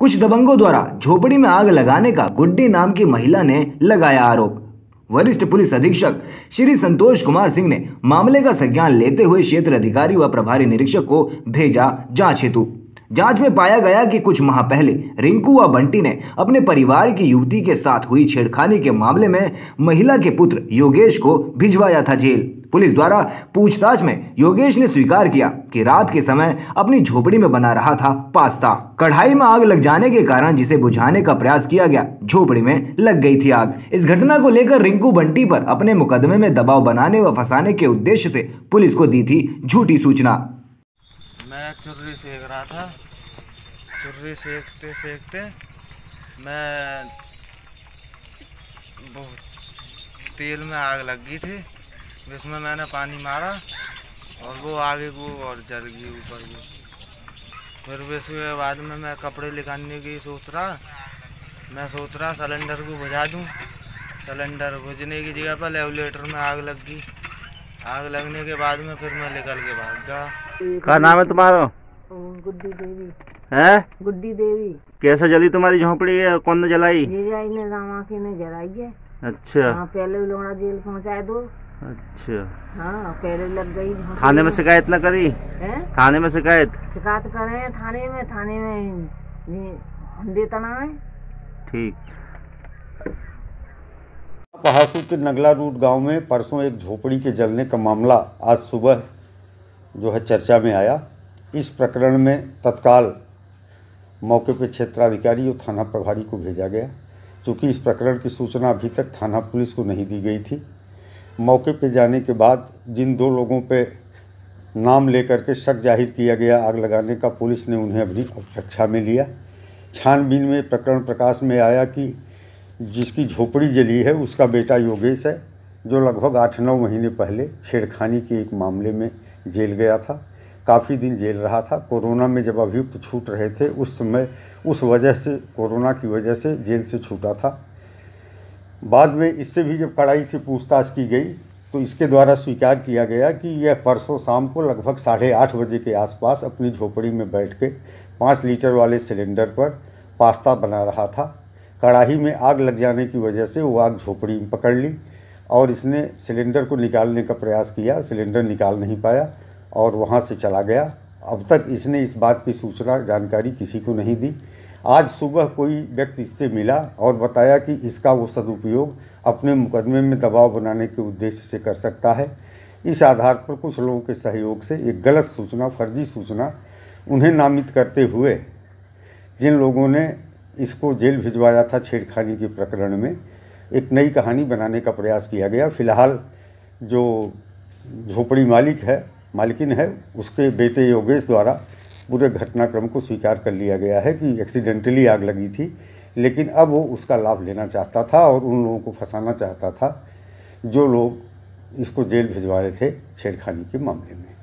कुछ दबंगों द्वारा झोपड़ी में आग लगाने का गुड्डी नाम की महिला ने लगाया आरोप वरिष्ठ पुलिस अधीक्षक श्री संतोष कुमार सिंह ने मामले का संज्ञान लेते हुए क्षेत्र अधिकारी व प्रभारी निरीक्षक को भेजा जांच हेतु जांच में पाया गया कि कुछ माह पहले रिंकू व बंटी ने अपने परिवार की युवती के साथ हुई छेड़खानी के मामले में महिला के पुत्र योगेश को भिजवाया था जेल पुलिस द्वारा पूछताछ में योगेश ने स्वीकार किया कि रात के समय अपनी झोपड़ी में बना रहा था पास्ता कढ़ाई में आग लग जाने के कारण जिसे बुझाने का प्रयास किया गया झोपड़ी में लग गई थी आग इस घटना को लेकर रिंकू बंटी पर अपने मुकदमे में दबाव बनाने व फंसाने के उद्देश्य से पुलिस को दी थी झूठी सूचना मैं चुर्री सेक रहा था चुर्री सेकते सेकते मैं बहुत तेल में आग लग गई थी जिसमें मैंने पानी मारा और वो आगे को और जल गई ऊपर की फिर उसके बाद में मैं कपड़े निकालने की सोच रहा मैं सोच रहा सिलेंडर को बुझा दूँ सिलेंडर बुझने की जगह पर रेगुलेटर में आग लग गई आग लगने के बाद में फिर मैं निकल के भाग गया क्या नाम है तुम्हारा गुड्डी देवी है गुड्डी देवी कैसे जली तुम्हारी झोंपड़ी है कौन ने जलाई जीजाई ने के ने जलाई है अच्छा हाँ, पहले लोड़ा जेल पहुँचाए दो अच्छा हाँ पहले लग गई थाने में शिकायत ना करी है? थाने में शिकायत शिकायत कर रहे हैं थाने में थाने में देता ना है ठीक पहासू के नगला रूट गांव में परसों एक झोपड़ी के जलने का मामला आज सुबह जो है चर्चा में आया इस प्रकरण में तत्काल मौके पर क्षेत्राधिकारी और थाना प्रभारी को भेजा गया चूँकि इस प्रकरण की सूचना अभी तक थाना पुलिस को नहीं दी गई थी मौके पर जाने के बाद जिन दो लोगों पर नाम लेकर के शक जाहिर किया गया आग लगाने का पुलिस ने उन्हें अपनी अपेक्षा में लिया छानबीन में प्रकरण प्रकाश में आया कि जिसकी झोपड़ी जली है उसका बेटा योगेश है जो लगभग आठ नौ महीने पहले छेड़खानी के एक मामले में जेल गया था काफ़ी दिन जेल रहा था कोरोना में जब अभियुक्त छूट रहे थे उस समय उस वजह से कोरोना की वजह से जेल से छूटा था बाद में इससे भी जब कड़ाई से पूछताछ की गई तो इसके द्वारा स्वीकार किया गया कि यह परसों शाम को लगभग साढ़े आठ बजे के आसपास अपनी झोपड़ी में बैठ के पाँच लीटर वाले सिलेंडर पर पास्ता बना रहा था कड़ाही में आग लग जाने की वजह से वो आग झोपड़ी में पकड़ ली और इसने सिलेंडर को निकालने का प्रयास किया सिलेंडर निकाल नहीं पाया और वहाँ से चला गया अब तक इसने इस बात की सूचना जानकारी किसी को नहीं दी आज सुबह कोई व्यक्ति इससे मिला और बताया कि इसका वो सदुपयोग अपने मुकदमे में दबाव बनाने के उद्देश्य से कर सकता है इस आधार पर कुछ लोगों के सहयोग से एक गलत सूचना फर्जी सूचना उन्हें नामित करते हुए जिन लोगों ने इसको जेल भिजवाया था छेड़खानी के प्रकरण में एक नई कहानी बनाने का प्रयास किया गया फिलहाल जो झोपड़ी मालिक है मालकिन है उसके बेटे योगेश द्वारा पूरे घटनाक्रम को स्वीकार कर लिया गया है कि एक्सीडेंटली आग लगी थी लेकिन अब वो उसका लाभ लेना चाहता था और उन लोगों को फंसाना चाहता था जो लोग इसको जेल भिजवा रहे थे छेड़खानी के मामले में